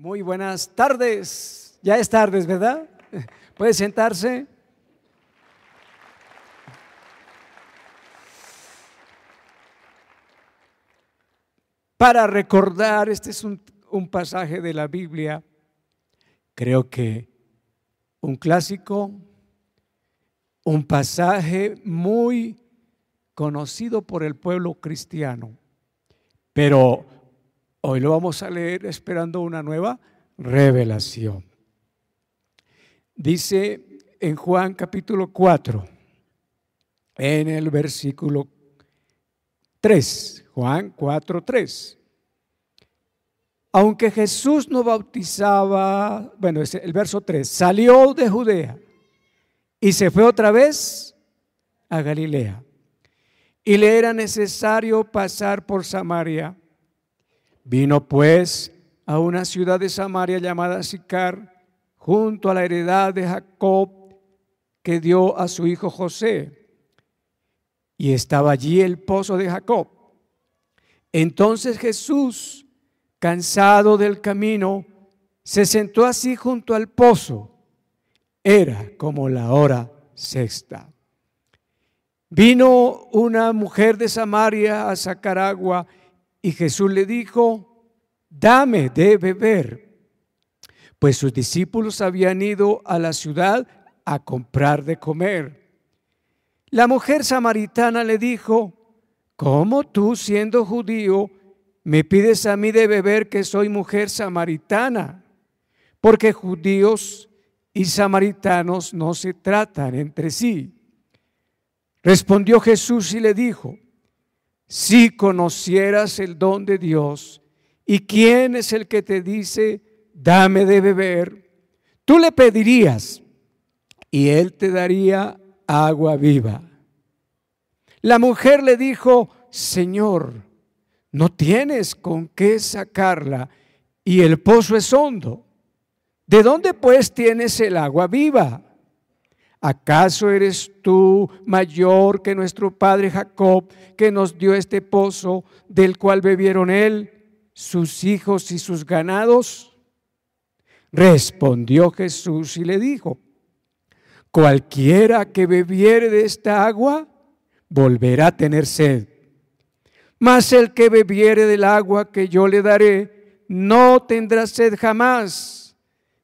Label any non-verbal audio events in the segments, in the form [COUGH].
Muy buenas tardes. Ya es tardes, ¿verdad? [LAUGHS] Puede sentarse. Para recordar, este es un, un, pasaje de la Biblia, creo que un clásico, un pasaje muy conocido por el pueblo cristiano, pero Hoy lo vamos a leer esperando una nueva revelación. Dice en Juan capítulo 4, en el versículo 3, Juan 4, 3. Aunque Jesús no bautizaba, bueno, es el verso 3, salió de Judea y se fue otra vez a Galilea. Y le era necesario pasar por Samaria. Vino pues a una ciudad de Samaria llamada Sicar, junto a la heredad de Jacob que dio a su hijo José. Y estaba allí el pozo de Jacob. Entonces Jesús, cansado del camino, se sentó así junto al pozo. Era como la hora sexta. Vino una mujer de Samaria a sacar agua y Jesús le dijo, dame de beber. Pues sus discípulos habían ido a la ciudad a comprar de comer. La mujer samaritana le dijo, ¿cómo tú siendo judío me pides a mí de beber que soy mujer samaritana? Porque judíos y samaritanos no se tratan entre sí. Respondió Jesús y le dijo, si conocieras el don de Dios y quién es el que te dice, dame de beber, tú le pedirías y él te daría agua viva. La mujer le dijo, Señor, no tienes con qué sacarla y el pozo es hondo. ¿De dónde pues tienes el agua viva? ¿Acaso eres tú mayor que nuestro padre Jacob, que nos dio este pozo del cual bebieron él, sus hijos y sus ganados? Respondió Jesús y le dijo, cualquiera que bebiere de esta agua volverá a tener sed, mas el que bebiere del agua que yo le daré no tendrá sed jamás,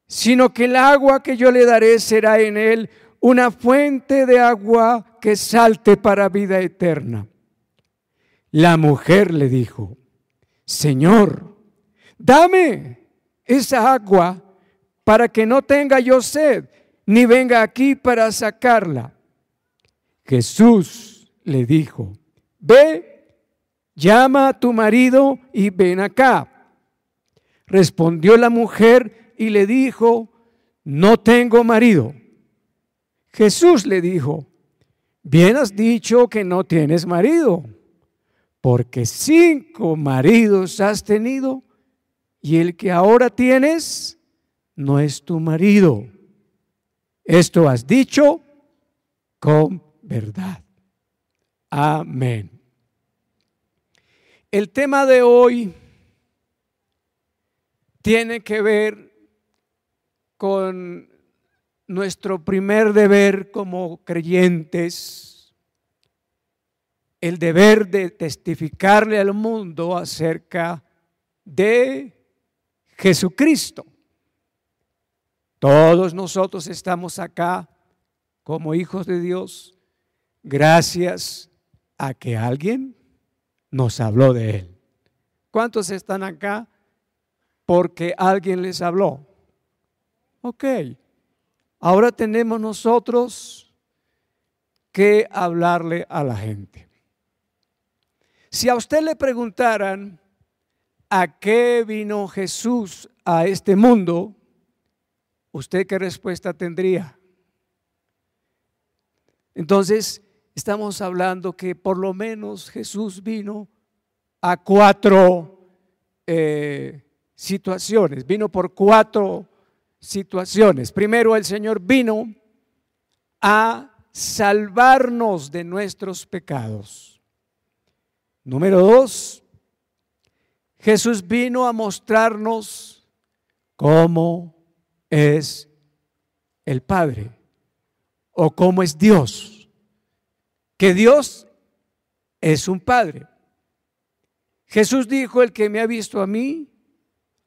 sino que el agua que yo le daré será en él una fuente de agua que salte para vida eterna. La mujer le dijo, Señor, dame esa agua para que no tenga yo sed, ni venga aquí para sacarla. Jesús le dijo, ve, llama a tu marido y ven acá. Respondió la mujer y le dijo, no tengo marido. Jesús le dijo, bien has dicho que no tienes marido, porque cinco maridos has tenido y el que ahora tienes no es tu marido. Esto has dicho con verdad. Amén. El tema de hoy tiene que ver con nuestro primer deber como creyentes, el deber de testificarle al mundo acerca de Jesucristo. Todos nosotros estamos acá como hijos de Dios gracias a que alguien nos habló de Él. ¿Cuántos están acá porque alguien les habló? Ok. Ahora tenemos nosotros que hablarle a la gente. Si a usted le preguntaran a qué vino Jesús a este mundo, ¿usted qué respuesta tendría? Entonces, estamos hablando que por lo menos Jesús vino a cuatro eh, situaciones, vino por cuatro situaciones. Primero, el Señor vino a salvarnos de nuestros pecados. Número dos, Jesús vino a mostrarnos cómo es el Padre o cómo es Dios. Que Dios es un Padre. Jesús dijo, el que me ha visto a mí,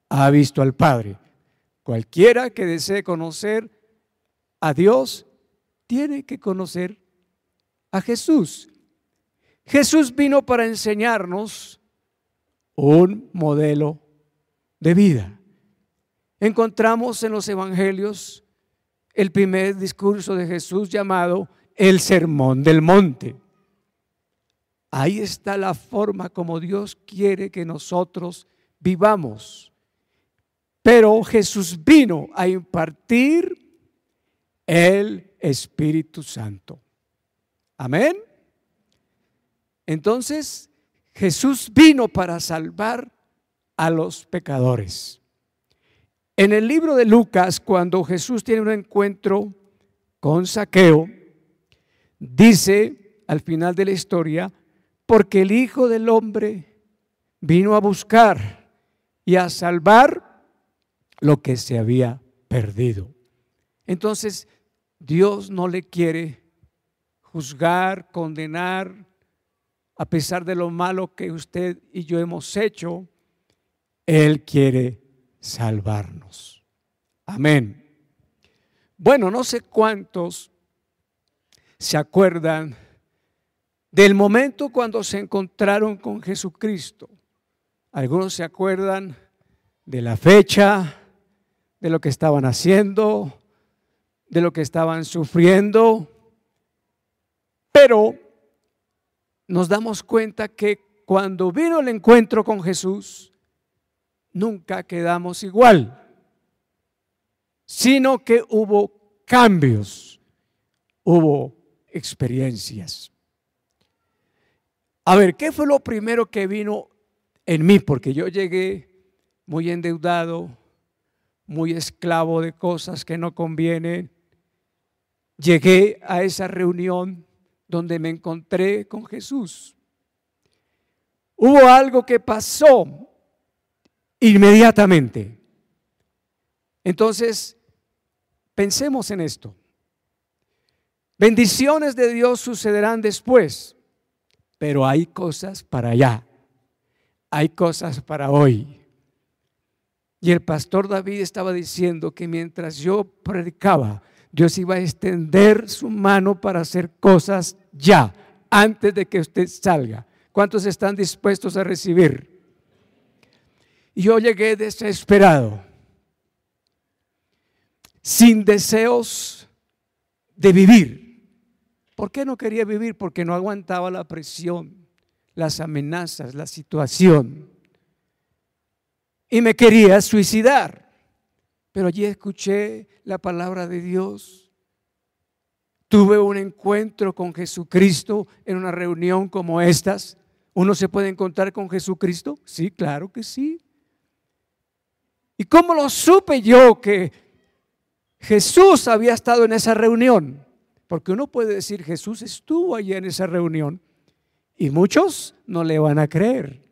ha visto al Padre. Cualquiera que desee conocer a Dios tiene que conocer a Jesús. Jesús vino para enseñarnos un modelo de vida. Encontramos en los evangelios el primer discurso de Jesús llamado el Sermón del Monte. Ahí está la forma como Dios quiere que nosotros vivamos. Pero Jesús vino a impartir el Espíritu Santo. Amén. Entonces, Jesús vino para salvar a los pecadores. En el libro de Lucas, cuando Jesús tiene un encuentro con Saqueo, dice al final de la historia, porque el Hijo del Hombre vino a buscar y a salvar lo que se había perdido. Entonces, Dios no le quiere juzgar, condenar, a pesar de lo malo que usted y yo hemos hecho, Él quiere salvarnos. Amén. Bueno, no sé cuántos se acuerdan del momento cuando se encontraron con Jesucristo. Algunos se acuerdan de la fecha, de lo que estaban haciendo, de lo que estaban sufriendo, pero nos damos cuenta que cuando vino el encuentro con Jesús, nunca quedamos igual, sino que hubo cambios, hubo experiencias. A ver, ¿qué fue lo primero que vino en mí? Porque yo llegué muy endeudado, muy esclavo de cosas que no convienen. Llegué a esa reunión donde me encontré con Jesús. Hubo algo que pasó inmediatamente. Entonces, pensemos en esto. Bendiciones de Dios sucederán después, pero hay cosas para allá, hay cosas para hoy. Y el pastor David estaba diciendo que mientras yo predicaba, Dios iba a extender su mano para hacer cosas ya, antes de que usted salga. ¿Cuántos están dispuestos a recibir? Y yo llegué desesperado, sin deseos de vivir. ¿Por qué no quería vivir? Porque no aguantaba la presión, las amenazas, la situación y me quería suicidar. Pero allí escuché la palabra de Dios. Tuve un encuentro con Jesucristo en una reunión como estas. ¿Uno se puede encontrar con Jesucristo? Sí, claro que sí. ¿Y cómo lo supe yo que Jesús había estado en esa reunión? Porque uno puede decir, Jesús estuvo allí en esa reunión. Y muchos no le van a creer.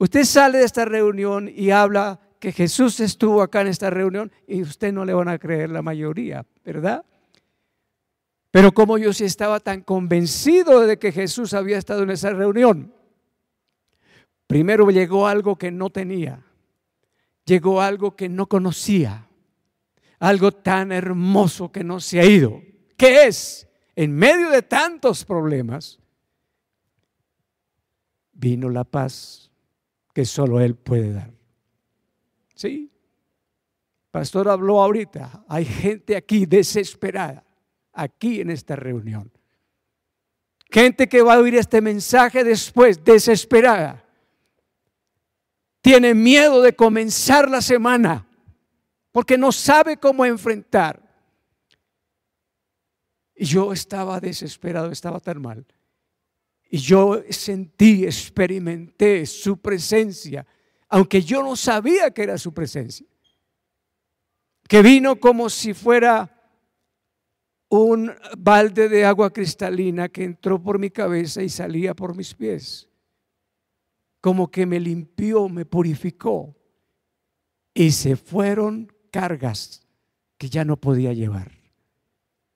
Usted sale de esta reunión y habla que Jesús estuvo acá en esta reunión y usted no le van a creer la mayoría, ¿verdad? Pero como yo sí estaba tan convencido de que Jesús había estado en esa reunión, primero llegó algo que no tenía, llegó algo que no conocía, algo tan hermoso que no se ha ido. que es? En medio de tantos problemas, vino la paz solo Él puede dar. ¿Sí? Pastor habló ahorita, hay gente aquí desesperada, aquí en esta reunión. Gente que va a oír este mensaje después, desesperada. Tiene miedo de comenzar la semana porque no sabe cómo enfrentar. Y yo estaba desesperado, estaba tan mal. Y yo sentí, experimenté su presencia, aunque yo no sabía que era su presencia. Que vino como si fuera un balde de agua cristalina que entró por mi cabeza y salía por mis pies. Como que me limpió, me purificó. Y se fueron cargas que ya no podía llevar.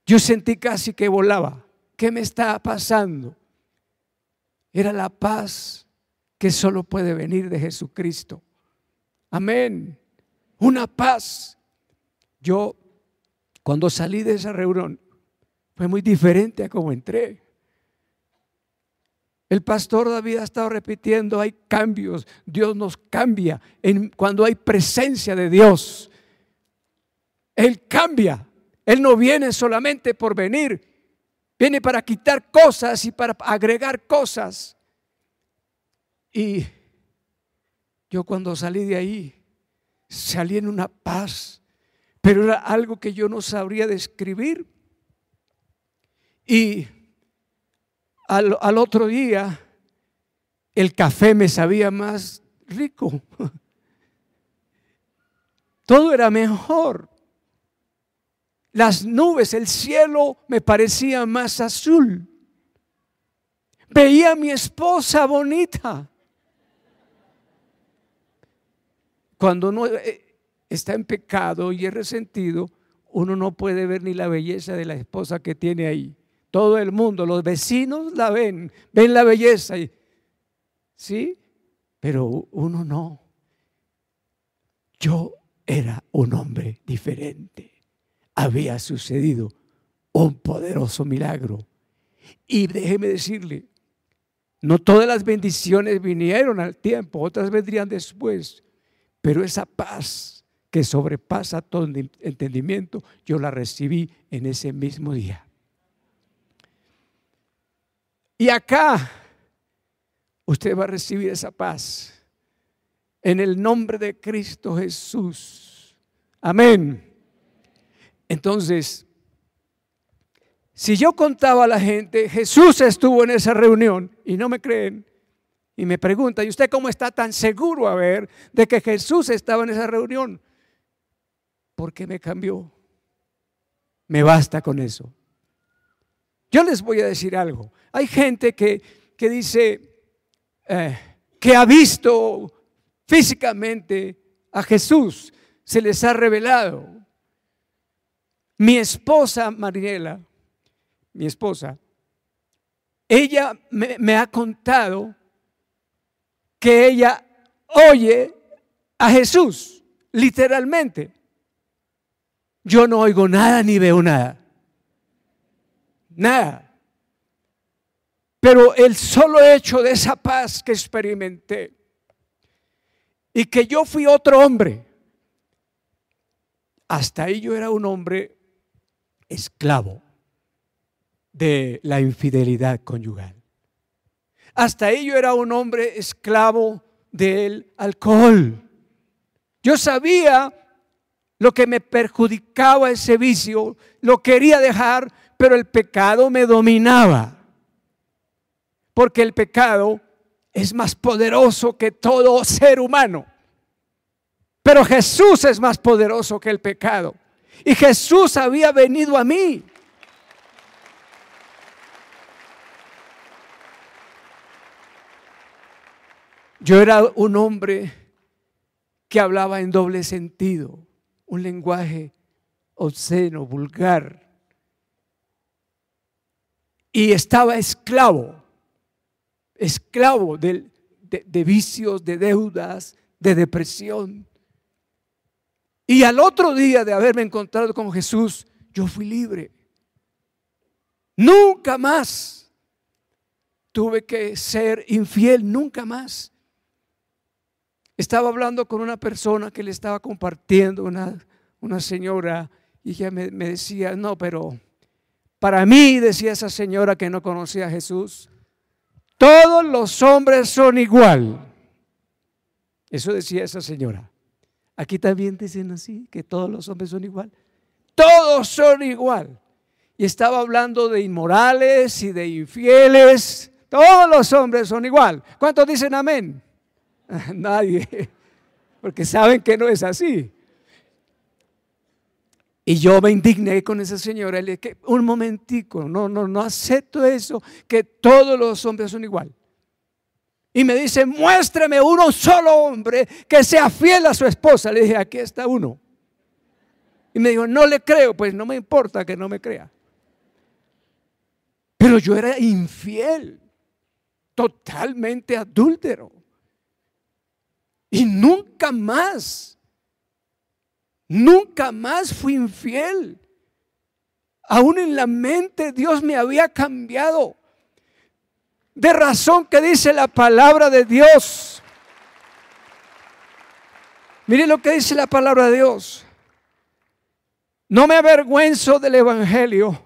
Yo sentí casi que volaba. ¿Qué me estaba pasando? Era la paz que solo puede venir de Jesucristo. Amén. Una paz. Yo, cuando salí de esa reunión, fue muy diferente a como entré. El pastor David ha estado repitiendo, hay cambios, Dios nos cambia. En, cuando hay presencia de Dios, Él cambia. Él no viene solamente por venir, Viene para quitar cosas y para agregar cosas. Y yo cuando salí de ahí, salí en una paz, pero era algo que yo no sabría describir. Y al, al otro día, el café me sabía más rico. [LAUGHS] Todo era mejor las nubes, el cielo me parecía más azul. Veía a mi esposa bonita. Cuando uno eh, está en pecado y es resentido, uno no puede ver ni la belleza de la esposa que tiene ahí. Todo el mundo, los vecinos la ven, ven la belleza. ¿Sí? Pero uno no. Yo era un hombre diferente había sucedido un poderoso milagro. Y déjeme decirle, no todas las bendiciones vinieron al tiempo, otras vendrían después, pero esa paz que sobrepasa todo entendimiento, yo la recibí en ese mismo día. Y acá usted va a recibir esa paz en el nombre de Cristo Jesús. Amén. Entonces, si yo contaba a la gente, Jesús estuvo en esa reunión y no me creen, y me preguntan, ¿y usted cómo está tan seguro a ver de que Jesús estaba en esa reunión? Porque me cambió. Me basta con eso. Yo les voy a decir algo. Hay gente que, dice eh, que ha visto físicamente a Jesús, se les ha revelado. Mi esposa, Mariela, mi esposa, ella me, ha contado que ella oye a Jesús, literalmente. Yo no oigo nada ni veo nada. Nada. Pero el solo hecho de esa paz que experimenté y que yo fui otro hombre, hasta ahí yo era un hombre esclavo de la infidelidad conyugal. Hasta ello era un hombre esclavo del alcohol. Yo sabía lo que me perjudicaba ese vicio, lo quería dejar, pero el pecado me dominaba. Porque el pecado es más poderoso que todo ser humano. Pero Jesús es más poderoso que el pecado. Y Jesús había venido a mí. Yo era un hombre que hablaba en doble sentido, un lenguaje obsceno, vulgar. Y estaba esclavo, esclavo de, vicios, de deudas, de depresión. Y al otro día de haberme encontrado con Jesús, yo fui libre. Nunca más tuve que ser infiel, nunca más. Estaba hablando con una persona que le estaba compartiendo, una, una señora, y ella me, me decía, no, pero para mí, decía esa señora que no conocía a Jesús, todos los hombres son igual. Eso decía esa señora. Aquí también dicen así, que todos los hombres son igual. Todos son igual. Y estaba hablando de inmorales y de infieles. Todos los hombres son igual. ¿Cuántos dicen amén? [LAUGHS] Nadie. Porque saben que no es así. Y yo me indigné con esa señora. Le dije, un momentico, no, no, no acepto eso, que todos los hombres son igual y me dice, muéstrame uno solo hombre que sea fiel a su esposa. Le dije, aquí está uno. Y me dijo, no le creo, pues no me importa que no me crea. Pero yo era infiel, totalmente adúltero. Y nunca más, nunca más fui infiel. Aún en la mente Dios me había cambiado de razón que dice la palabra de Dios. Mire lo que dice la palabra de Dios. No me avergüenzo del Evangelio,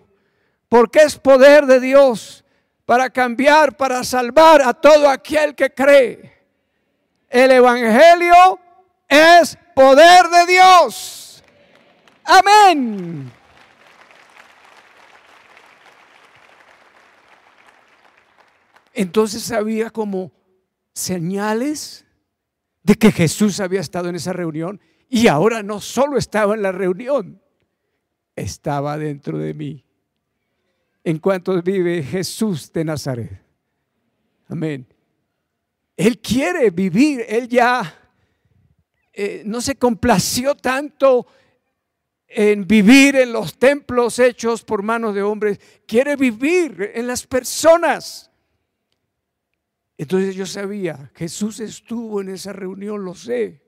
porque es poder de Dios para cambiar, para salvar a todo aquel que cree. El Evangelio es poder de Dios. Amén. Entonces había como señales de que Jesús había estado en esa reunión y ahora no solo estaba en la reunión, estaba dentro de mí. En cuanto vive Jesús de Nazaret. Amén. Él quiere vivir, él ya eh, no se complació tanto en vivir en los templos hechos por manos de hombres, quiere vivir en las personas. Entonces yo sabía, Jesús estuvo en esa reunión, lo sé.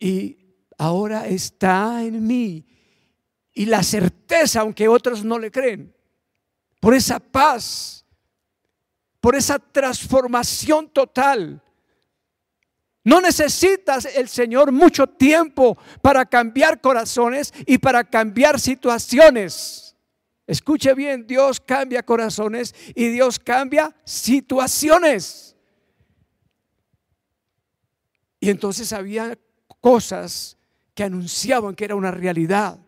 Y ahora está en mí. Y la certeza, aunque otros no le creen, por esa paz, por esa transformación total. No necesitas el Señor mucho tiempo para cambiar corazones y para cambiar situaciones. Escuche bien, Dios cambia corazones y Dios cambia situaciones. Y entonces había cosas que anunciaban que era una realidad,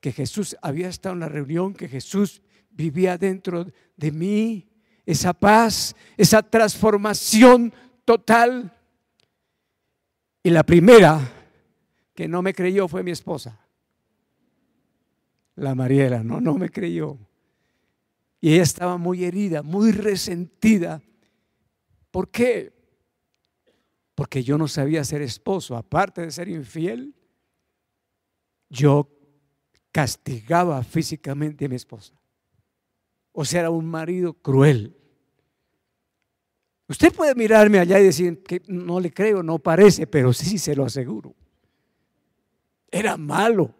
que Jesús había estado en la reunión, que Jesús vivía dentro de mí, esa paz, esa transformación total. Y la primera que no me creyó fue mi esposa la Mariela, no, no me creyó. Y ella estaba muy herida, muy resentida. ¿Por qué? Porque yo no sabía ser esposo. Aparte de ser infiel, yo castigaba físicamente a mi esposa. O sea, era un marido cruel. Usted puede mirarme allá y decir que no le creo, no parece, pero sí, se lo aseguro. Era malo.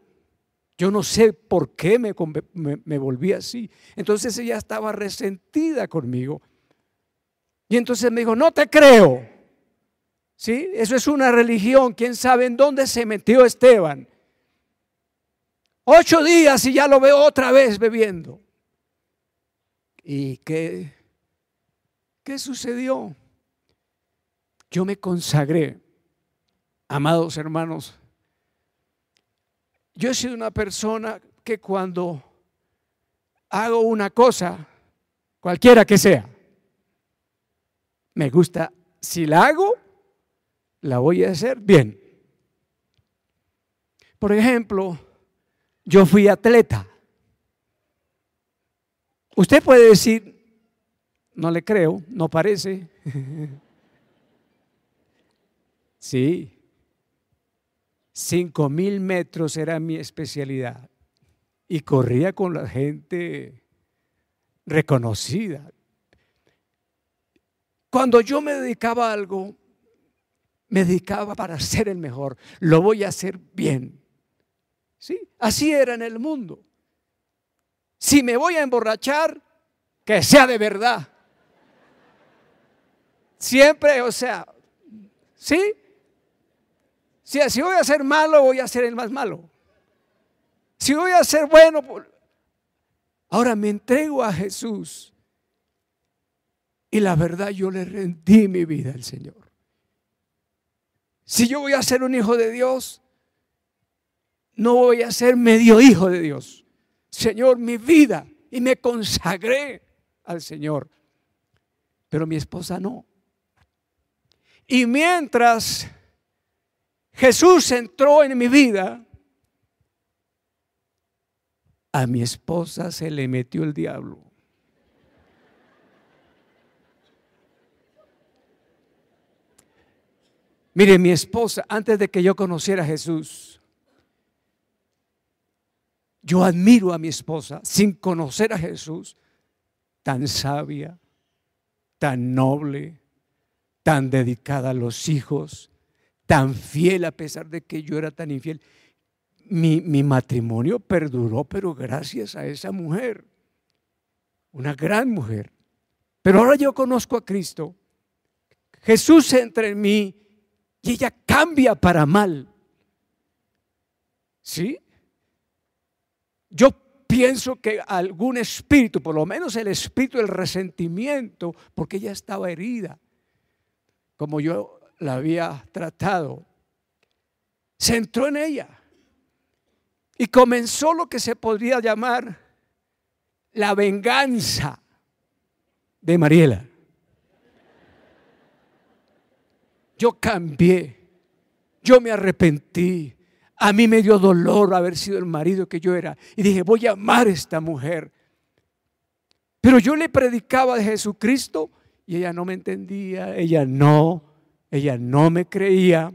Yo no sé por qué me, volví así. Entonces ella estaba resentida conmigo. Y entonces me dijo, no te creo. ¿Sí? Eso es una religión. ¿Quién sabe en dónde se metió Esteban? Ocho días y ya lo veo otra vez bebiendo. ¿Y qué, qué sucedió? Yo me consagré, amados hermanos, yo he sido una persona que cuando hago una cosa, cualquiera que sea, me gusta, si la hago, la voy a hacer bien. Por ejemplo, yo fui atleta. Usted puede decir, no le creo, no parece. [LAUGHS] sí, Cinco mil metros era mi especialidad. Y corría con la gente reconocida. Cuando yo me dedicaba a algo, me dedicaba para ser el mejor. Lo voy a hacer bien. ¿Sí? Así era en el mundo. Si me voy a emborrachar, que sea de verdad. Siempre, o sea, ¿sí? Si, voy a ser malo, voy a ser el más malo. Si voy a ser bueno, pues, ahora me entrego a Jesús. Y la verdad, yo le rendí mi vida al Señor. Si yo voy a ser un hijo de Dios, no voy a ser medio hijo de Dios. Señor, mi vida y me consagré al Señor. Pero mi esposa no. Y mientras Jesús entró en mi vida, a mi esposa se le metió el diablo. Mire, mi esposa, antes de que yo conociera a Jesús, yo admiro a mi esposa sin conocer a Jesús, tan sabia, tan noble, tan dedicada a los hijos, tan fiel a pesar de que yo era tan infiel. Mi, matrimonio perduró, pero gracias a esa mujer, una gran mujer. Pero ahora yo conozco a Cristo, Jesús entra en mí y ella cambia para mal. ¿Sí? Yo pienso que algún espíritu, por lo menos el espíritu del resentimiento, porque ella estaba herida. Como yo la había tratado. Se entró en ella y comenzó lo que se podría llamar la venganza de Mariela. Yo cambié, yo me arrepentí, a mí me dio dolor haber sido el marido que yo era y dije, voy a amar a esta mujer. Pero yo le predicaba de Jesucristo y ella no me entendía, ella no ella no me creía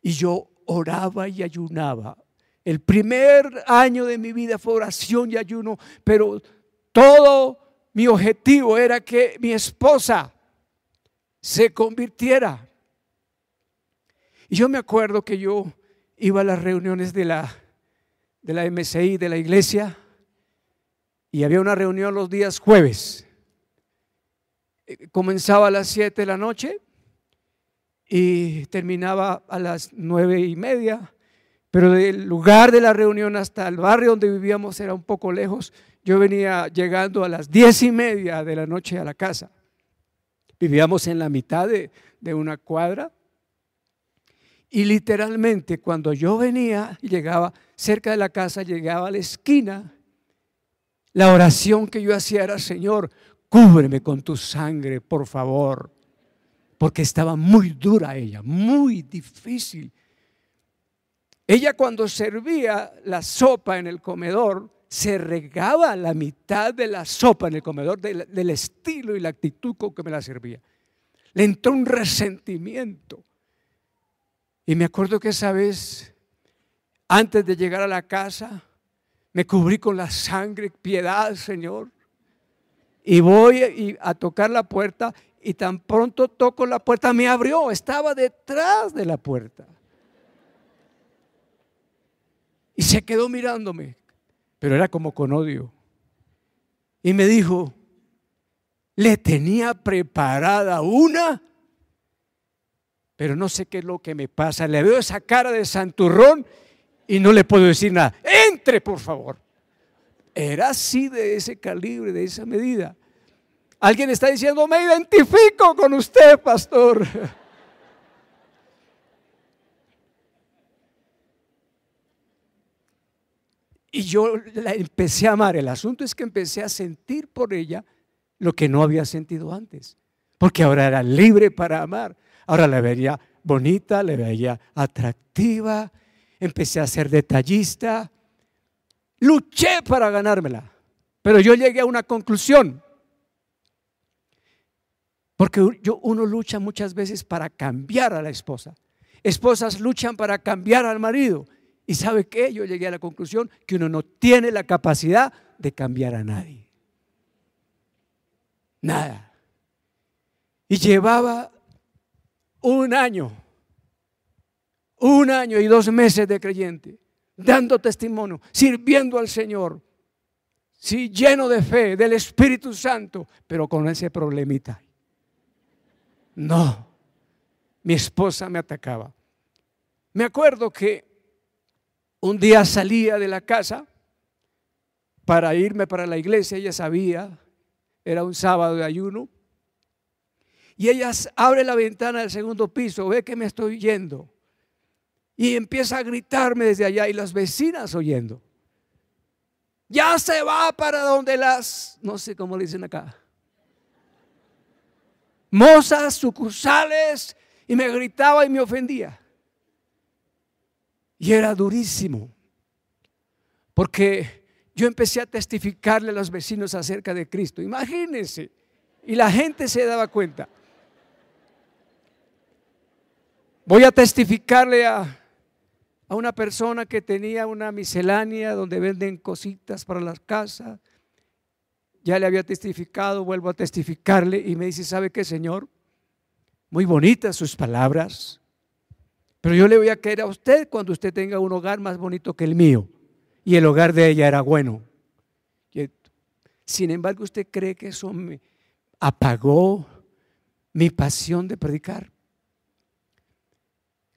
y yo oraba y ayunaba. El primer año de mi vida fue oración y ayuno, pero todo mi objetivo era que mi esposa se convirtiera. Y yo me acuerdo que yo iba a las reuniones de la, de la MCI, de la iglesia, y había una reunión los días jueves. Eh, comenzaba a las 7 de la noche y terminaba a las nueve y media, pero del lugar de la reunión hasta el barrio donde vivíamos era un poco lejos. Yo venía llegando a las diez y media de la noche a la casa. Vivíamos en la mitad de, una cuadra y literalmente cuando yo venía llegaba cerca de la casa, llegaba a la esquina, la oración que yo hacía era, Señor, cúbreme con tu sangre, por favor porque estaba muy dura ella, muy difícil. Ella cuando servía la sopa en el comedor, se regaba la mitad de la sopa en el comedor del, estilo y la actitud con que me la servía. Le entró un resentimiento. Y me acuerdo que esa vez, antes de llegar a la casa, me cubrí con la sangre, piedad, Señor. Y voy a tocar la puerta y tan pronto toco la puerta, me abrió, estaba detrás de la puerta. Y se quedó mirándome, pero era como con odio. Y me dijo, le tenía preparada una, pero no sé qué es lo que me pasa. Le veo esa cara de santurrón y no le puedo decir nada. Entre, por favor. Era así de ese calibre, de esa medida. Alguien está diciendo, me identifico con usted, pastor. [LAUGHS] Y yo la empecé a amar. El asunto es que empecé a sentir por ella lo que no había sentido antes. Porque ahora era libre para amar. Ahora la veía bonita, la veía atractiva. Empecé a ser detallista. Luché para ganármela. Pero yo llegué a una conclusión. Porque uno lucha muchas veces para cambiar a la esposa. Esposas luchan para cambiar al marido. ¿Y sabe que Yo llegué a la conclusión que uno no tiene la capacidad de cambiar a nadie. Nada. Y llevaba un año, un año y dos meses de creyente, dando testimonio, sirviendo al Señor, sí, lleno de fe, del Espíritu Santo, pero con ese problemita. No, mi esposa me atacaba. Me acuerdo que un día salía de la casa para irme para la iglesia, ella sabía, era un sábado de ayuno, y ella abre la ventana del segundo piso, ve que me estoy yendo, y empieza a gritarme desde allá, y las vecinas oyendo. Ya se va para donde las, no sé cómo le dicen acá, mozas, sucursales, y me gritaba y me ofendía. Y era durísimo, porque yo empecé a testificarle a los vecinos acerca de Cristo. Imagínense, y la gente se daba cuenta. Voy a testificarle a, a una persona que tenía una miscelánea donde venden cositas para las casas ya le había testificado, vuelvo a testificarle y me dice, ¿sabe qué, Señor? Muy bonitas sus palabras, pero yo le voy a querer a usted cuando usted tenga un hogar más bonito que el mío. Y el hogar de ella era bueno. Sin embargo, ¿usted cree que eso me apagó mi pasión de predicar?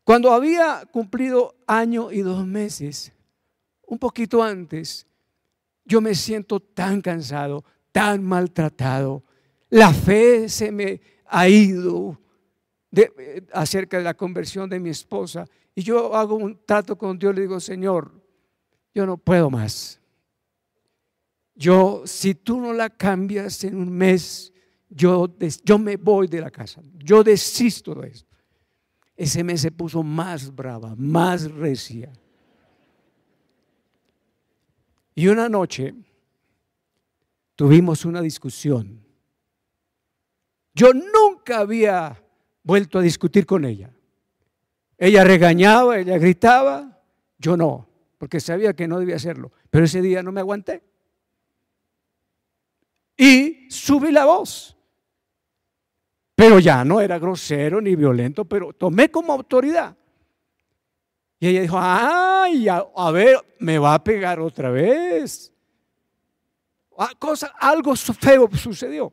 Cuando había cumplido año y dos meses, un poquito antes, yo me siento tan cansado, tan maltratado, la fe se me ha ido de, eh, acerca de la conversión de mi esposa. Y yo hago un trato con Dios, le digo, Señor, yo no puedo más. Yo, si tú no la cambias en un mes, yo, yo me voy de la casa, yo desisto de esto. Ese mes se puso más brava, más recia. Y una noche tuvimos una discusión. Yo nunca había vuelto a discutir con ella. Ella regañaba, ella gritaba, yo no, porque sabía que no debía hacerlo. Pero ese día no me aguanté. Y subí la voz. Pero ya no era grosero ni violento, pero tomé como autoridad. Y ella dijo, ay, a, ver, me va a pegar otra vez. Ah, algo feo sucedió.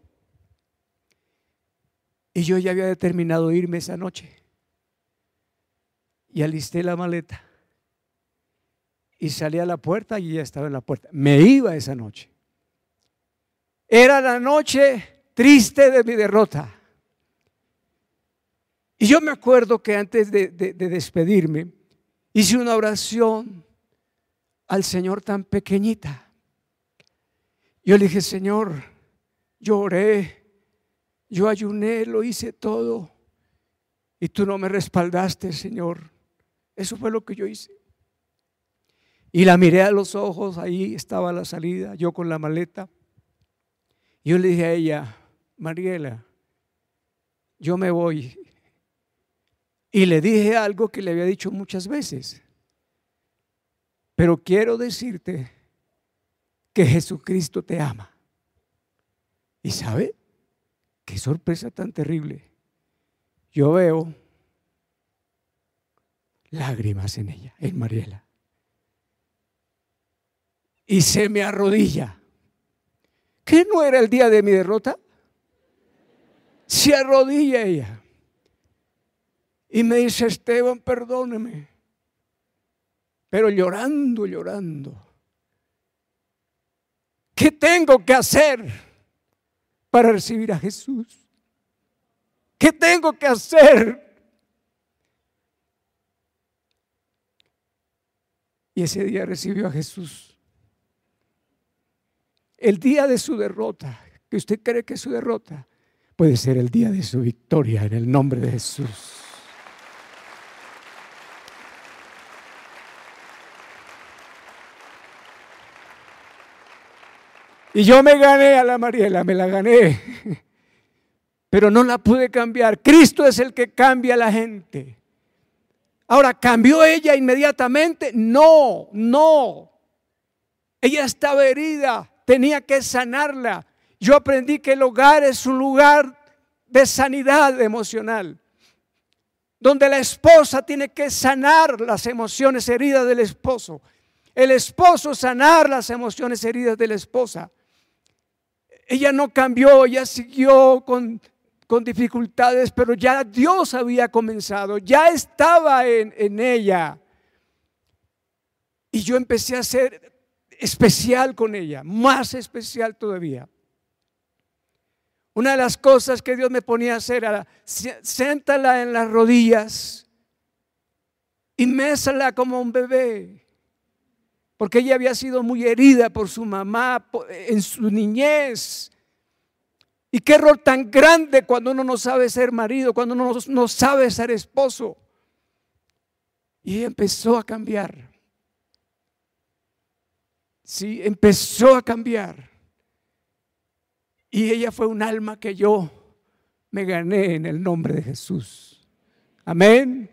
Y yo ya había determinado irme esa noche. Y alisté la maleta. Y salí a la puerta y ya estaba en la puerta. Me iba esa noche. Era la noche triste de mi derrota. Y yo me acuerdo que antes de despedirme, hice una oración al Señor tan pequeñita yo le dije, Señor, lloré, yo ayuné, lo hice todo. Y tú no me respaldaste, Señor. Eso fue lo que yo hice. Y la miré a los ojos, ahí estaba la salida, yo con la maleta. Yo le dije a ella, Mariela, yo me voy. Y le dije algo que le había dicho muchas veces. Pero quiero decirte que Jesucristo te ama. Y sabe, qué sorpresa tan terrible. Yo veo lágrimas en ella, en Mariela. Y se me arrodilla. ¿Qué no era el día de mi derrota? Se arrodilla ella. Y me dice, Esteban, perdóneme. Pero llorando, llorando. ¿Qué tengo que hacer para recibir a Jesús? ¿Qué tengo que hacer? Y ese día recibió a Jesús. El día de su derrota, que usted cree que es su derrota, puede ser el día de su victoria en el nombre de Jesús. Y yo me gané a la Mariela, me la gané. Pero no la pude cambiar. Cristo es el que cambia a la gente. Ahora, ¿cambió ella inmediatamente? No, no. Ella estaba herida, tenía que sanarla. Yo aprendí que el hogar es un lugar de sanidad emocional, donde la esposa tiene que sanar las emociones heridas del esposo, el esposo sanar las emociones heridas de la esposa. Ella no cambió, ella siguió con, dificultades, pero ya Dios había comenzado, ya estaba en, en ella. Y yo empecé a ser especial con ella, más especial todavía. Una de las cosas que Dios me ponía a hacer era, siéntala en las rodillas y mésala como un bebé porque ella había sido muy herida por su mamá en su niñez. Y qué rol tan grande cuando uno no sabe ser marido, cuando uno no sabe ser esposo. Y ella empezó a cambiar. Sí, empezó a cambiar. Y ella fue un alma que yo me gané en el nombre de Jesús. Amén.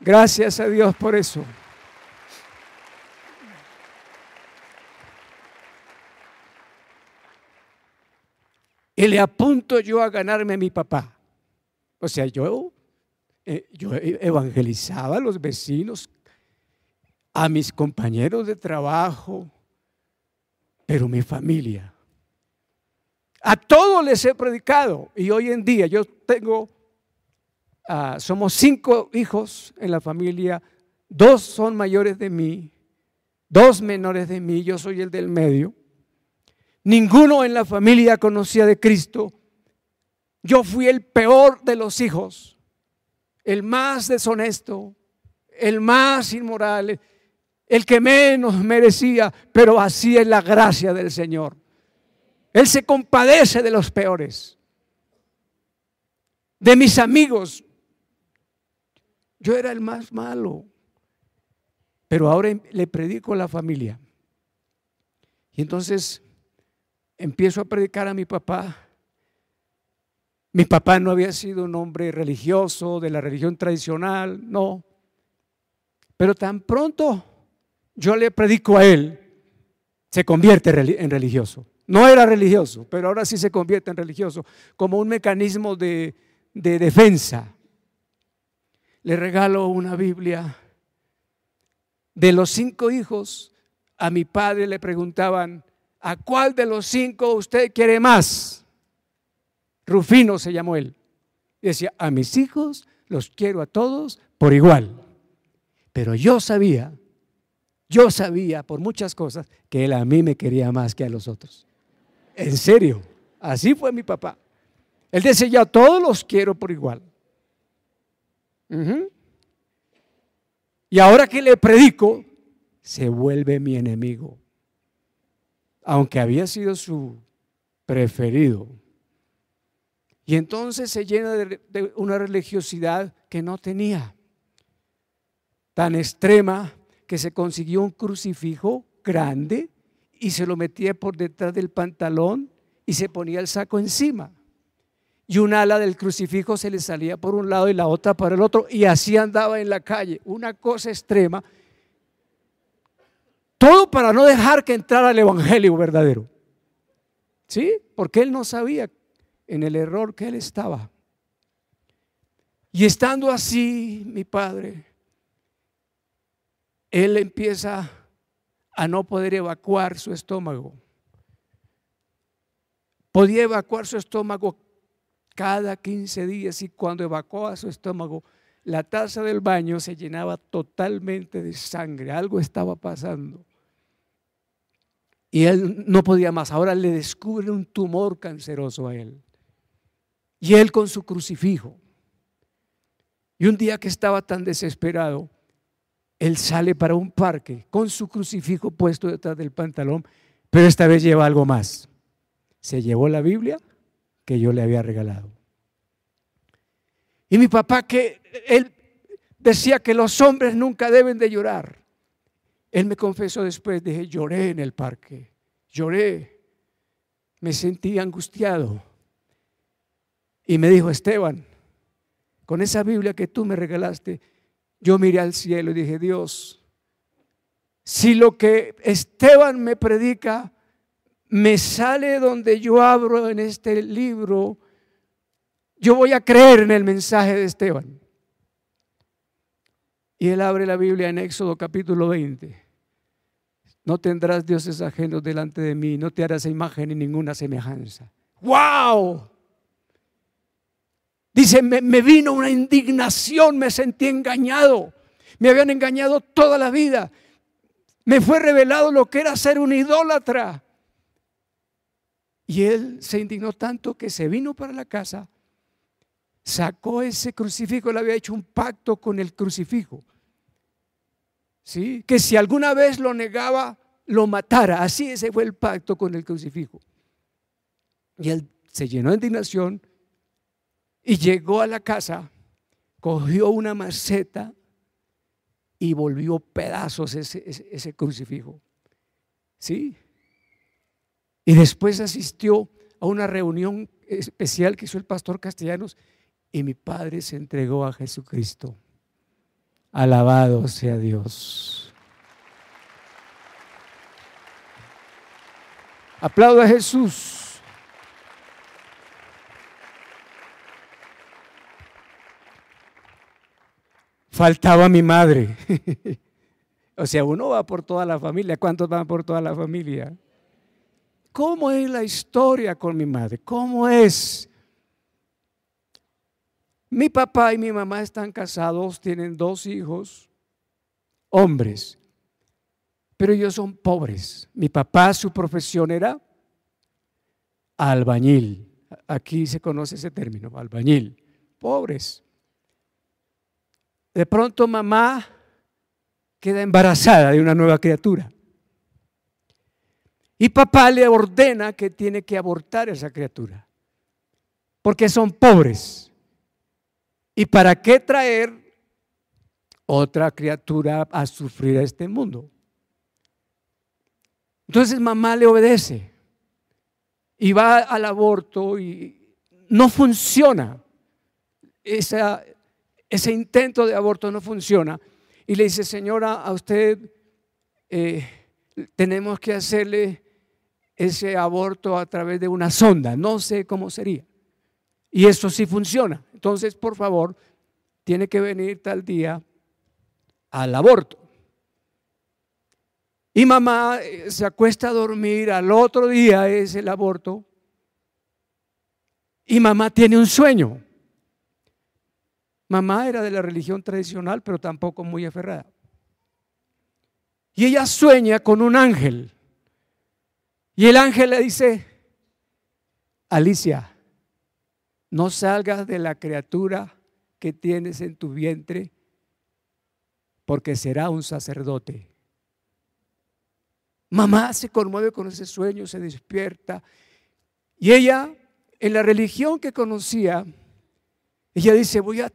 Gracias a Dios por eso. y le apunto yo a ganarme a mi papá. O sea, yo, eh, yo e, evangelizaba a los vecinos, a mis compañeros de trabajo, pero mi familia. A todos les he predicado y hoy en día yo tengo, ah, somos cinco hijos en la familia, dos son mayores de mí, dos menores de mí, yo soy el del medio. Ninguno en la familia conocía de Cristo. Yo fui el peor de los hijos, el más deshonesto, el más inmoral, el que menos merecía, pero así es la gracia del Señor. Él se compadece de los peores, de mis amigos. Yo era el más malo, pero ahora le predico a la familia. Y entonces empiezo a predicar a mi papá. Mi papá no había sido un hombre religioso de la religión tradicional, no. Pero tan pronto yo le predico a él, se convierte en religioso. No era religioso, pero ahora sí se convierte en religioso, como un mecanismo de, defensa. Le regalo una Biblia. De los cinco hijos, a mi padre le preguntaban, ¿A cuál de los cinco usted quiere más? Rufino se llamó él. Y decía, a mis hijos los quiero a todos por igual. Pero yo sabía, yo sabía por muchas cosas que él a mí me quería más que a los otros. En serio, así fue mi papá. Él decía, yo a todos los quiero por igual. Y ahora que le predico, se vuelve mi enemigo aunque había sido su preferido. Y entonces se llena de, una religiosidad que no tenía, tan extrema que se consiguió un crucifijo grande y se lo metía por detrás del pantalón y se ponía el saco encima. Y un ala del crucifijo se le salía por un lado y la otra para el otro y así andaba en la calle. Una cosa extrema todo para no dejar que entrara el Evangelio verdadero. ¿Sí? Porque él no sabía en el error que él estaba. Y estando así, mi padre, él empieza a no poder evacuar su estómago. Podía evacuar su estómago cada 15 días y cuando evacuaba su estómago, la taza del baño se llenaba totalmente de sangre. Algo estaba pasando. Y él no podía más. Ahora le descubre un tumor canceroso a él. Y él con su crucifijo. Y un día que estaba tan desesperado, él sale para un parque con su crucifijo puesto detrás del pantalón, pero esta vez lleva algo más. Se llevó la Biblia que yo le había regalado. Y mi papá que él decía que los hombres nunca deben de llorar. Él me confesó después, dije, lloré en el parque, lloré, me sentí angustiado. Y me dijo, Esteban, con esa Biblia que tú me regalaste, yo miré al cielo y dije, Dios, si lo que Esteban me predica me sale donde yo abro en este libro, yo voy a creer en el mensaje de Esteban. Y él abre la Biblia en Éxodo capítulo 20. No tendrás dioses ajenos delante de mí, no te harás imagen ni ninguna semejanza. ¡Wow! Dice, me, me, vino una indignación, me sentí engañado. Me habían engañado toda la vida. Me fue revelado lo que era ser un idólatra. Y él se indignó tanto que se vino para la casa, sacó ese crucifijo, le había hecho un pacto con el crucifijo. ¿Sí? Que si alguna vez lo negaba, lo matara. Así ese fue el pacto con el crucifijo. Y él se llenó de indignación y llegó a la casa, cogió una maceta y volvió pedazos ese, crucifijo. ¿Sí? Y después asistió a una reunión especial que hizo el pastor Castellanos y mi padre se entregó a Jesucristo. Alabado sea Dios. Aplaudo a Jesús. Faltaba mi madre. [LAUGHS] o sea, uno va por toda la familia. ¿Cuántos van por toda la familia? ¿Cómo es la historia con mi madre? ¿Cómo es? Mi papá y mi mamá están casados, tienen dos hijos, hombres pero ellos son pobres. Mi papá, su profesión era albañil. Aquí se conoce ese término, albañil. Pobres. De pronto mamá queda embarazada de una nueva criatura. Y papá le ordena que tiene que abortar a esa criatura, porque son pobres. ¿Y para qué traer otra criatura a sufrir a este mundo? Entonces mamá le obedece y va al aborto y no funciona. ese intento de aborto no funciona. Y le dice, señora, a usted eh, tenemos que hacerle ese aborto a través de una sonda. No sé cómo sería. Y eso sí funciona. Entonces, por favor, tiene que venir tal día al aborto. Y mamá eh, se acuesta a dormir, al otro día es el aborto. Y mamá tiene un sueño. Mamá era de la religión tradicional, pero tampoco muy aferrada. Y ella sueña con un ángel. Y el ángel le dice, Alicia, no salgas de la criatura que tienes en tu vientre, porque será un sacerdote. Mamá se conmueve con ese sueño, se despierta. Y ella, en la religión que conocía, ella dice, voy a,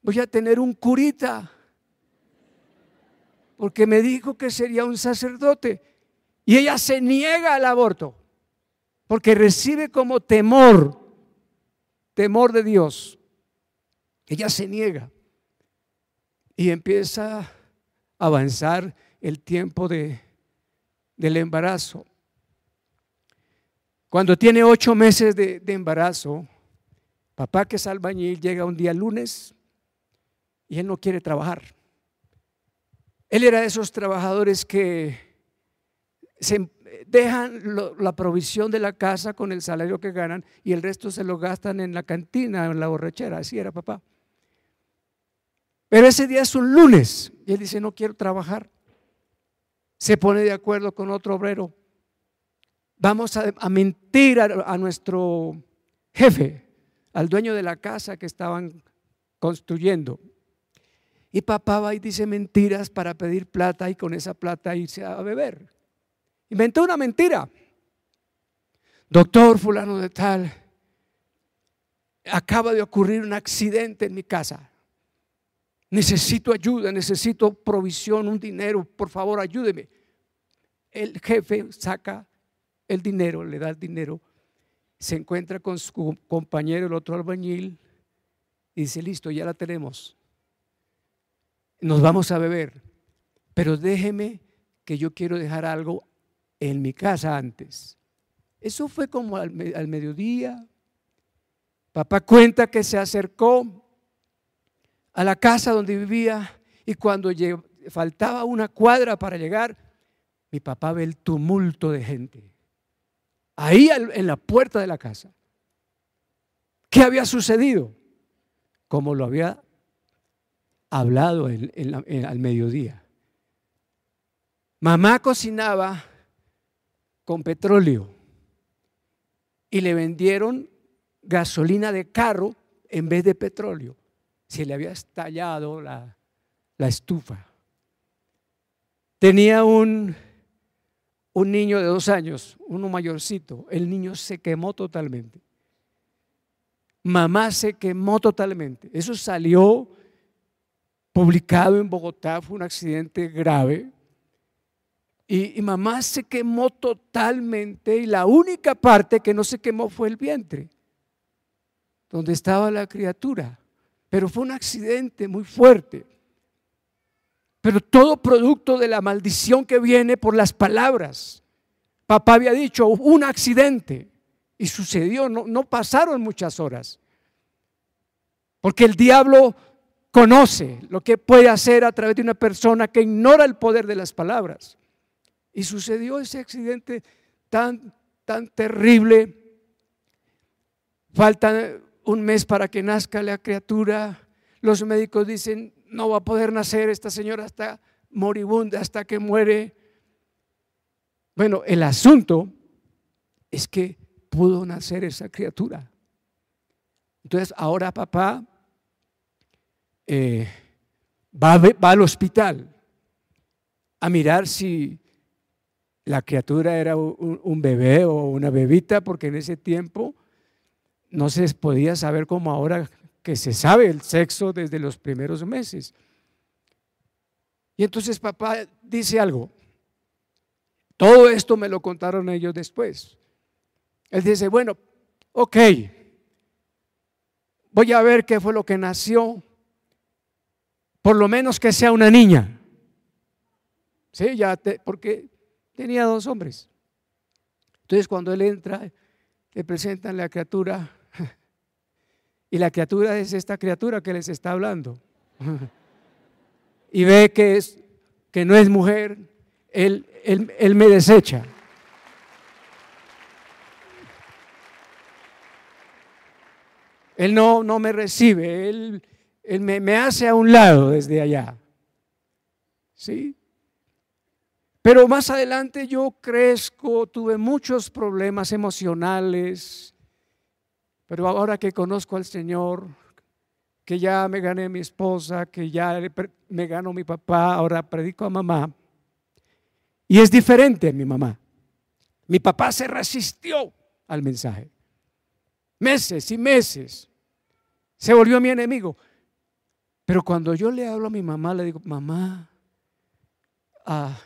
voy a tener un curita, porque me dijo que sería un sacerdote. Y ella se niega al aborto, porque recibe como temor, temor de Dios. Ella se niega y empieza a avanzar el tiempo de del embarazo. Cuando tiene ocho meses de, embarazo, papá que es albañil llega un día lunes y él no quiere trabajar. Él era de esos trabajadores que se dejan la provisión de la casa con el salario que ganan y el resto se lo gastan en la cantina, en la borrachera. Así era papá. Pero ese día es un lunes y él dice, no quiero trabajar se pone de acuerdo con otro obrero. Vamos a, mentir a, a nuestro jefe, al dueño de la casa que estaban construyendo. Y papá va y dice mentiras para pedir plata y con esa plata irse a beber. Inventó una mentira. Doctor fulano de tal, acaba de ocurrir un accidente en mi casa necesito ayuda, necesito provisión, un dinero, por favor ayúdeme. El jefe saca el dinero, le da el dinero, se encuentra con su compañero, el otro albañil, y dice, listo, ya la tenemos. Nos vamos a beber, pero déjeme que yo quiero dejar algo en mi casa antes. Eso fue como al, al mediodía. Papá cuenta que se acercó a la casa donde vivía y cuando faltaba una cuadra para llegar, mi papá ve el tumulto de gente. Ahí en la puerta de la casa. ¿Qué había sucedido? Como lo había hablado al mediodía. Mamá cocinaba con petróleo y le vendieron gasolina de carro en vez de petróleo se le había estallado la, estufa. Tenía un, niño de dos años, uno mayorcito. El niño se quemó totalmente. Mamá se quemó totalmente. Eso salió publicado en Bogotá, fue un accidente grave. y, mamá se quemó totalmente y la única parte que no se quemó fue el vientre, donde estaba la criatura pero fue un accidente muy fuerte. Pero todo producto de la maldición que viene por las palabras. Papá había dicho un accidente y sucedió, no, no pasaron muchas horas. Porque el diablo conoce lo que puede hacer a través de una persona que ignora el poder de las palabras. Y sucedió ese accidente tan, tan terrible. Faltan un mes para que nazca la criatura. Los médicos dicen, no va a poder nacer, esta señora está moribunda hasta que muere. Bueno, el asunto es que pudo nacer esa criatura. Entonces, ahora papá eh, va, al hospital a mirar si la criatura era un, bebé o una bebita, porque en ese tiempo no se podía saber como ahora que se sabe el sexo desde los primeros meses. Y entonces papá dice algo. Todo esto me lo contaron ellos después. Él dice, bueno, ok, voy a ver qué fue lo que nació, por lo menos que sea una niña. Sí, ya, te, porque tenía dos hombres. Entonces cuando él entra, le presentan la criatura y la criatura es esta criatura que les está hablando. [LAUGHS] y ve que, es, que no es mujer, él, me desecha. Él no, no me recibe, Él, me, me hace a un lado desde allá. ¿Sí? Pero más adelante yo crezco, tuve muchos problemas emocionales, pero ahora que conozco al Señor, que ya me gané mi esposa, que ya me ganó mi papá, ahora predico a mamá. Y es diferente mi mamá. Mi papá se resistió al mensaje. Meses y meses. Se volvió mi enemigo. Pero cuando yo le hablo a mi mamá, le digo, mamá, ah,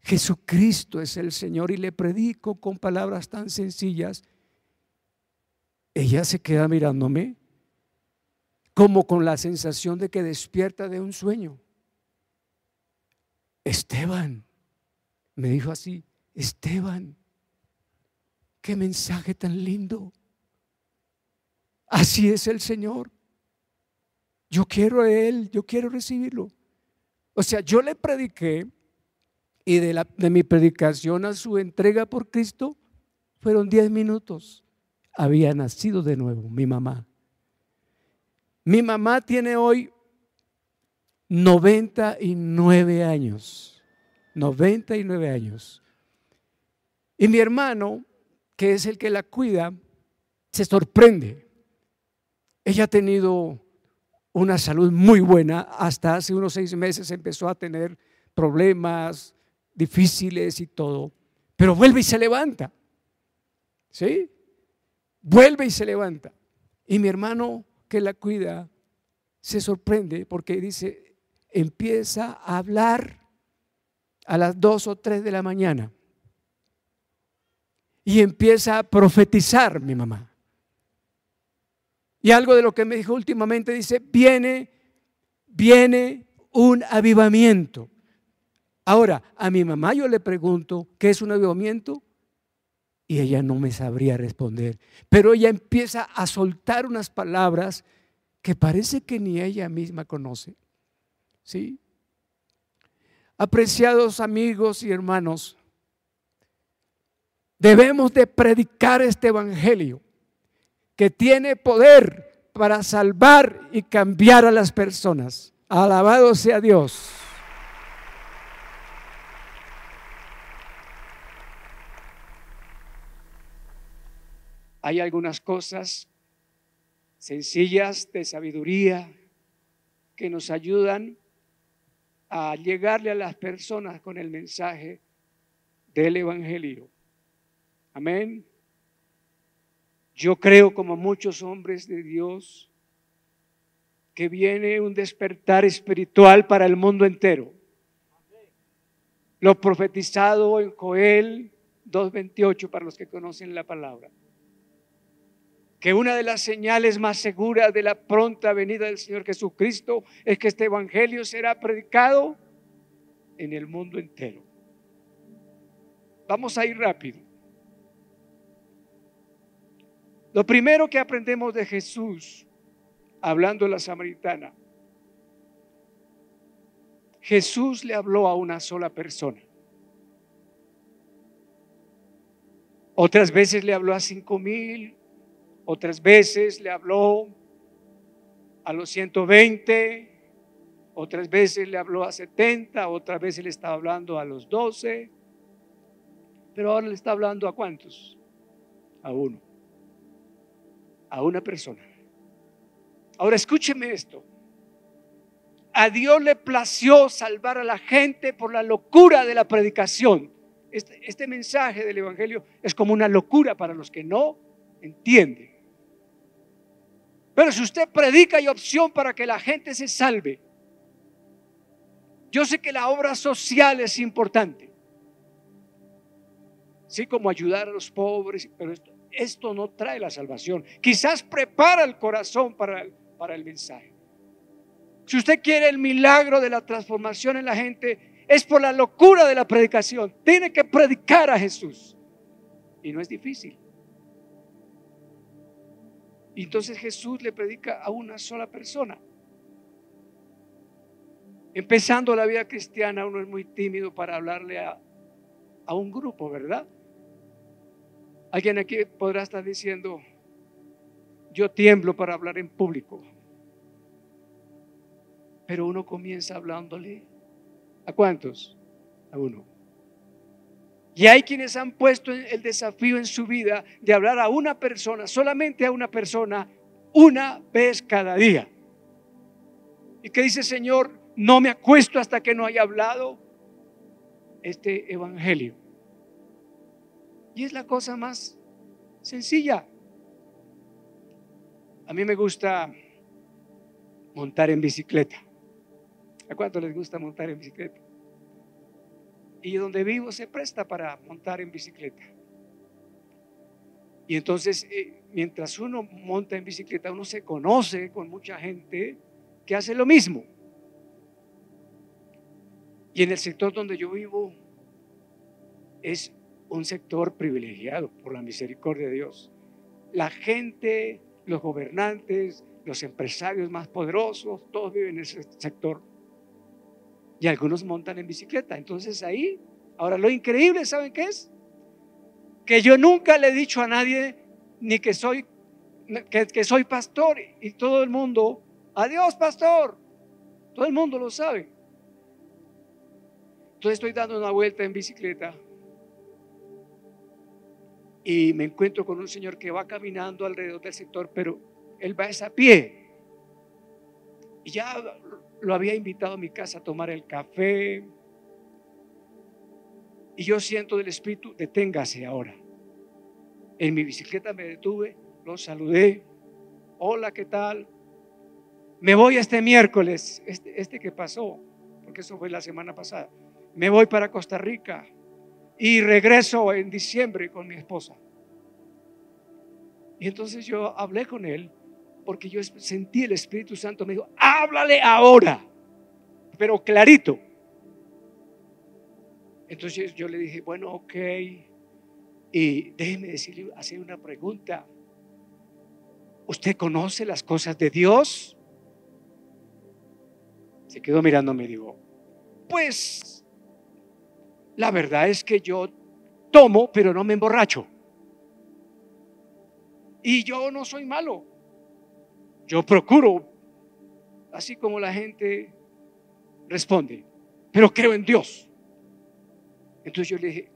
Jesucristo es el Señor y le predico con palabras tan sencillas ella se queda mirándome como con la sensación de que despierta de un sueño. Esteban, me dijo así, Esteban, qué mensaje tan lindo. Así es el Señor. Yo quiero a Él, yo quiero recibirlo. O sea, yo le prediqué y de, la, de mi predicación a su entrega por Cristo fueron diez minutos había nacido de nuevo, mi mamá. Mi mamá tiene hoy 99 años, 99 años. Y mi hermano, que es el que la cuida, se sorprende. Ella ha tenido una salud muy buena, hasta hace unos seis meses empezó a tener problemas difíciles y todo, pero vuelve y se levanta. ¿Sí? vuelve y se levanta. Y mi hermano que la cuida se sorprende porque dice, empieza a hablar a las dos o tres de la mañana. Y empieza a profetizar mi mamá. Y algo de lo que me dijo últimamente dice, viene, viene un avivamiento. Ahora, a mi mamá yo le pregunto, ¿qué es un avivamiento? y ella no me sabría responder. Pero ella empieza a soltar unas palabras que parece que ni ella misma conoce. ¿Sí? Apreciados amigos y hermanos, debemos de predicar este evangelio que tiene poder para salvar y cambiar a las personas. Alabado sea Dios. Hay algunas cosas sencillas de sabiduría que nos ayudan a llegarle a las personas con el mensaje del Evangelio. Amén. Yo creo, como muchos hombres de Dios, que viene un despertar espiritual para el mundo entero. Lo profetizado en Joel 2.28 para los que conocen la palabra que una de las señales más seguras de la pronta venida del Señor Jesucristo es que este Evangelio será predicado en el mundo entero. Vamos a ir rápido. Lo primero que aprendemos de Jesús, hablando de la samaritana, Jesús le habló a una sola persona. Otras veces le habló a cinco mil, otras veces le habló a los 120, otras veces le habló a 70, otras veces le estaba hablando a los 12, pero ahora le está hablando a cuántos? A uno, a una persona. Ahora escúcheme esto. A Dios le plació salvar a la gente por la locura de la predicación. este, este mensaje del Evangelio es como una locura para los que no entienden. Pero si usted predica hay opción para que la gente se salve. Yo sé que la obra social es importante. Sí, como ayudar a los pobres, pero esto, no trae la salvación. Quizás prepara el corazón para, para el mensaje. Si usted quiere el milagro de la transformación en la gente, es por la locura de la predicación. Tiene que predicar a Jesús. Y no es difícil. Y entonces Jesús le predica a una sola persona. Empezando la vida cristiana, uno es muy tímido para hablarle a, a un grupo, ¿verdad? Alguien aquí podrá estar diciendo, yo tiemblo para hablar en público. Pero uno comienza hablándole a cuántos? A uno. Y hay quienes han puesto el desafío en su vida de hablar a una persona, solamente a una persona, una vez cada día. Y que dice, Señor, no me acuesto hasta que no haya hablado este evangelio. Y es la cosa más sencilla. A mí me gusta montar en bicicleta. ¿A cuánto les gusta montar en bicicleta? y donde vivo se presta para montar en bicicleta. Y entonces, eh, mientras uno monta en bicicleta, uno se conoce con mucha gente que hace lo mismo. Y en el sector donde yo vivo es un sector privilegiado por la misericordia de Dios. La gente, los gobernantes, los empresarios más poderosos, todos viven en ese sector y algunos montan en bicicleta. Entonces ahí, ahora lo increíble, ¿saben qué es? Que yo nunca le he dicho a nadie ni que soy, que, soy pastor y todo el mundo, adiós pastor, todo el mundo lo sabe. Entonces estoy dando una vuelta en bicicleta y me encuentro con un señor que va caminando alrededor del sector, pero él va esa a pie. Y ya lo había invitado a mi casa a tomar el café. Y yo siento del Espíritu, deténgase ahora. En mi bicicleta me detuve, lo saludé. Hola, ¿qué tal? Me voy este miércoles, este, este que pasó, porque eso fue la semana pasada. Me voy para Costa Rica y regreso en diciembre con mi esposa. Y entonces yo hablé con él porque yo sentí el Espíritu Santo, me dijo, háblale ahora, pero clarito. Entonces yo le dije, bueno, ok, y déjeme decirle, hacer una pregunta. ¿Usted conoce las cosas de Dios? Se quedó mirando y dijo, pues la verdad es que yo tomo, pero no me emborracho. Y yo no soy malo. Yo procuro, así como la gente responde, pero creo en Dios. Entonces yo le dije,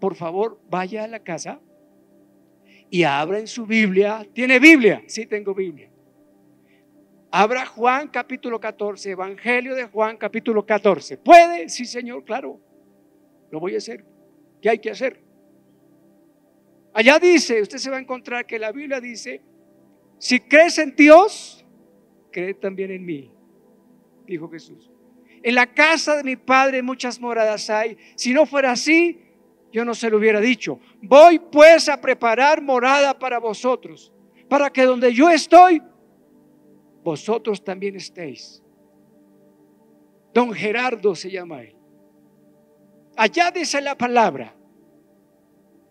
por favor, vaya a la casa y abra en su Biblia. ¿Tiene Biblia? Sí, tengo Biblia. Abra Juan capítulo 14, Evangelio de Juan capítulo 14. ¿Puede? Sí, Señor, claro. Lo voy a hacer. ¿Qué hay que hacer? Allá dice, usted se va a encontrar que la Biblia dice si crees en Dios, cree también en mí, dijo Jesús. En la casa de mi Padre muchas moradas hay. Si no fuera así, yo no se lo hubiera dicho. Voy pues a preparar morada para vosotros, para que donde yo estoy, vosotros también estéis. Don Gerardo se llama él. Allá dice la palabra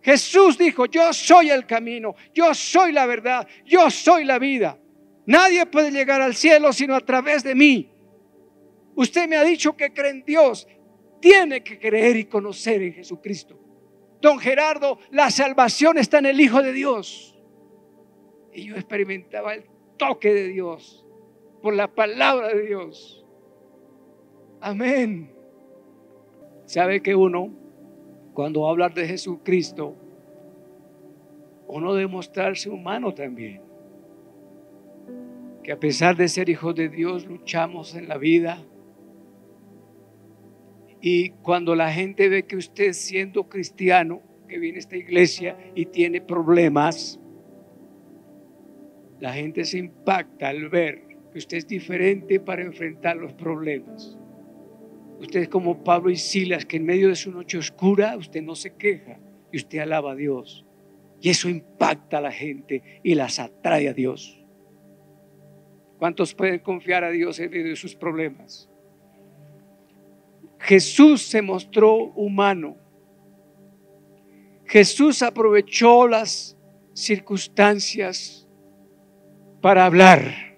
Jesús dijo, yo soy el camino, yo soy la verdad, yo soy la vida. Nadie puede llegar al cielo sino a través de mí. Usted me ha dicho que cree en Dios. Tiene que creer y conocer en Jesucristo. Don Gerardo, la salvación está en el Hijo de Dios. Y yo experimentaba el toque de Dios por la palabra de Dios. Amén. ¿Sabe que uno cuando hablar de Jesucristo, uno debe mostrarse humano también. Que a pesar de ser hijo de Dios, luchamos en la vida. Y cuando la gente ve que usted siendo cristiano, que viene a esta iglesia y tiene problemas, la gente se impacta al ver que usted es diferente para enfrentar los problemas. Usted es como Pablo y Silas, que en medio de su noche oscura usted no se queja y usted alaba a Dios. Y eso impacta a la gente y las atrae a Dios. ¿Cuántos pueden confiar a Dios en medio de sus problemas? Jesús se mostró humano. Jesús aprovechó las circunstancias para hablar.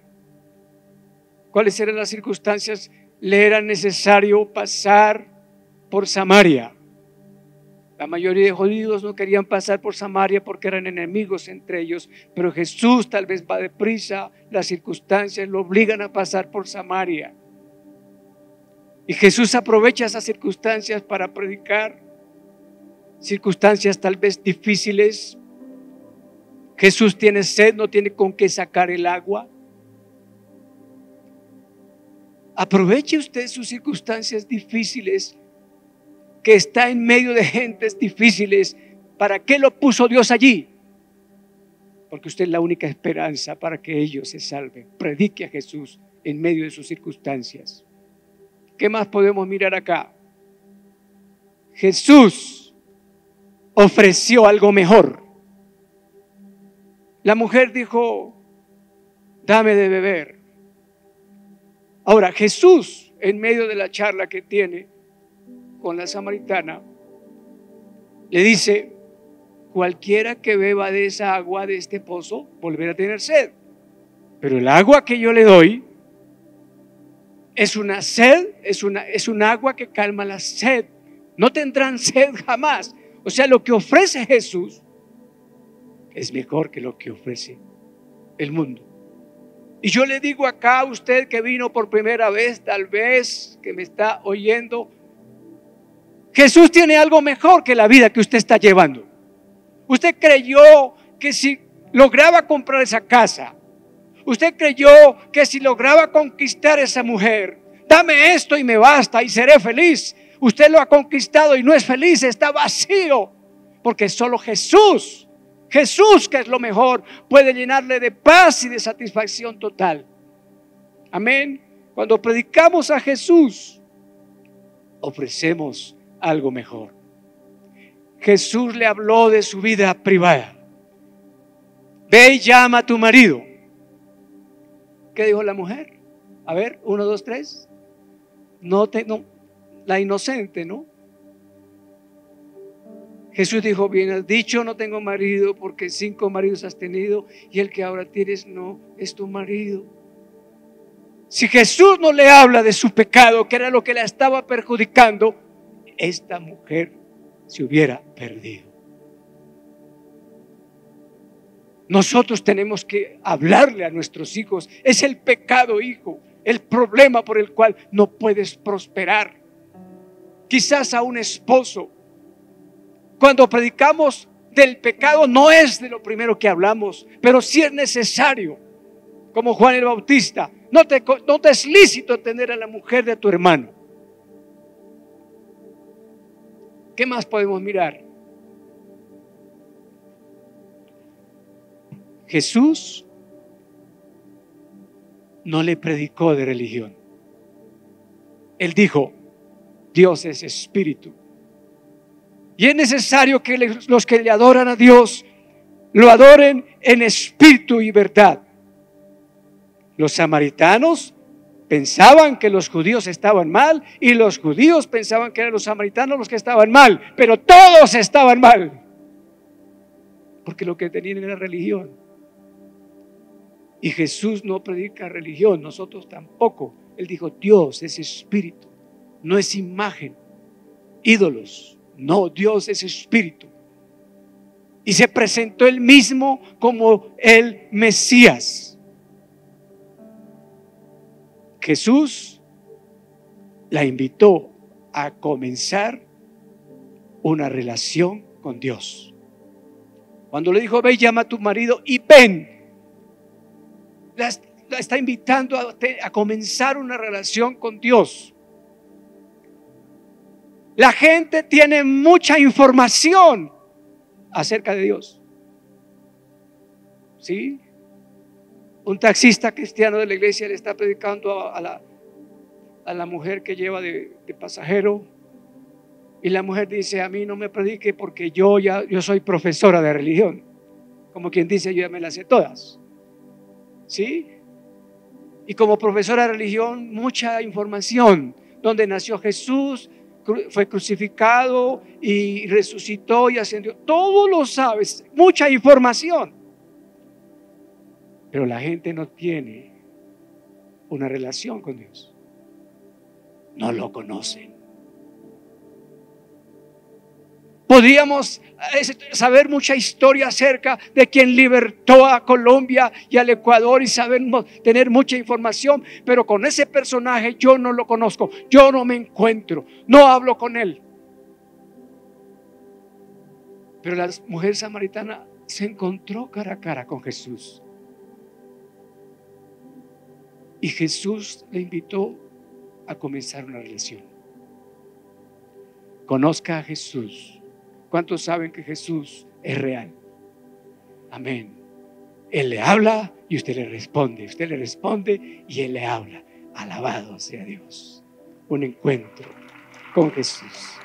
¿Cuáles eran las circunstancias le era necesario pasar por Samaria. La mayoría de judíos no querían pasar por Samaria porque eran enemigos entre ellos, pero Jesús tal vez va deprisa, las circunstancias lo obligan a pasar por Samaria. Y Jesús aprovecha esas circunstancias para predicar, circunstancias tal vez difíciles. Jesús tiene sed, no tiene con qué sacar el agua. Aproveche usted sus circunstancias difíciles, que está en medio de gentes difíciles. ¿Para qué lo puso Dios allí? Porque usted es la única esperanza para que ellos se salven. Predique a Jesús en medio de sus circunstancias. ¿Qué más podemos mirar acá? Jesús ofreció algo mejor. La mujer dijo, dame de beber. Ahora, Jesús, en medio de la charla que tiene con la samaritana, le dice, cualquiera que beba de esa agua de este pozo volverá a tener sed. Pero el agua que yo le doy es una sed, es, una, es un agua que calma la sed. No tendrán sed jamás. O sea, lo que ofrece Jesús es mejor que lo que ofrece el mundo. Y yo le digo acá a usted que vino por primera vez, tal vez, que me está oyendo, Jesús tiene algo mejor que la vida que usted está llevando. Usted creyó que si lograba comprar esa casa, usted creyó que si lograba conquistar esa mujer, dame esto y me basta y seré feliz. Usted lo ha conquistado y no es feliz, está vacío, porque solo Jesús Jesús, que es lo mejor, puede llenarle de paz y de satisfacción total. Amén. Cuando predicamos a Jesús, ofrecemos algo mejor. Jesús le habló de su vida privada. Ve y llama a tu marido. ¿Qué dijo la mujer? A ver, uno, dos, tres. No, te, la inocente, ¿no? Jesús dijo, bien has dicho, no tengo marido porque cinco maridos has tenido y el que ahora tienes no es tu marido. Si Jesús no le habla de su pecado, que era lo que la estaba perjudicando, esta mujer se hubiera perdido. Nosotros tenemos que hablarle a nuestros hijos. Es el pecado, hijo, el problema por el cual no puedes prosperar. Quizás a un esposo cuando predicamos del pecado no es de lo primero que hablamos, pero sí es necesario, como Juan el Bautista, no te, no te es lícito tener a la mujer de tu hermano. ¿Qué más podemos mirar? Jesús no le predicó de religión. Él dijo, Dios es espíritu y es necesario que los que le adoran a Dios lo adoren en espíritu y verdad. Los samaritanos pensaban que los judíos estaban mal y los judíos pensaban que eran los samaritanos los que estaban mal, pero todos estaban mal, porque lo que tenían era religión. Y Jesús no predica religión, nosotros tampoco. Él dijo, Dios es espíritu, no es imagen, ídolos no, Dios es espíritu. Y se presentó él mismo como el Mesías. Jesús la invitó a comenzar una relación con Dios. Cuando le dijo, ve llama a tu marido y ven, la, está invitando a, a comenzar una relación con Dios. La gente tiene mucha información acerca de Dios. ¿Sí? Un taxista cristiano de la iglesia le está predicando a, la, mujer que lleva de, pasajero. Y la mujer dice, a mí no me predique porque yo ya yo soy profesora de religión. Como quien dice, yo ya me las sé todas. ¿Sí? Y como profesora de religión, mucha información. ¿Dónde nació Jesús? fue crucificado y resucitó y ascendió. Todo lo sabes, mucha información. Pero la gente no tiene una relación con Dios. No lo conocen. Podríamos eh, saber mucha historia acerca de quien libertó a Colombia y al Ecuador y saber, tener mucha información, pero con ese personaje yo no lo conozco, yo no me encuentro, no hablo con él. Pero la mujer samaritana se encontró cara a cara con Jesús. Y Jesús le invitó a comenzar una relación. Conozca a Jesús ¿Cuántos saben que Jesús es real? Amén. Él le habla y usted le responde. Usted le responde y Él le habla. Alabado sea Dios. Un encuentro con Jesús.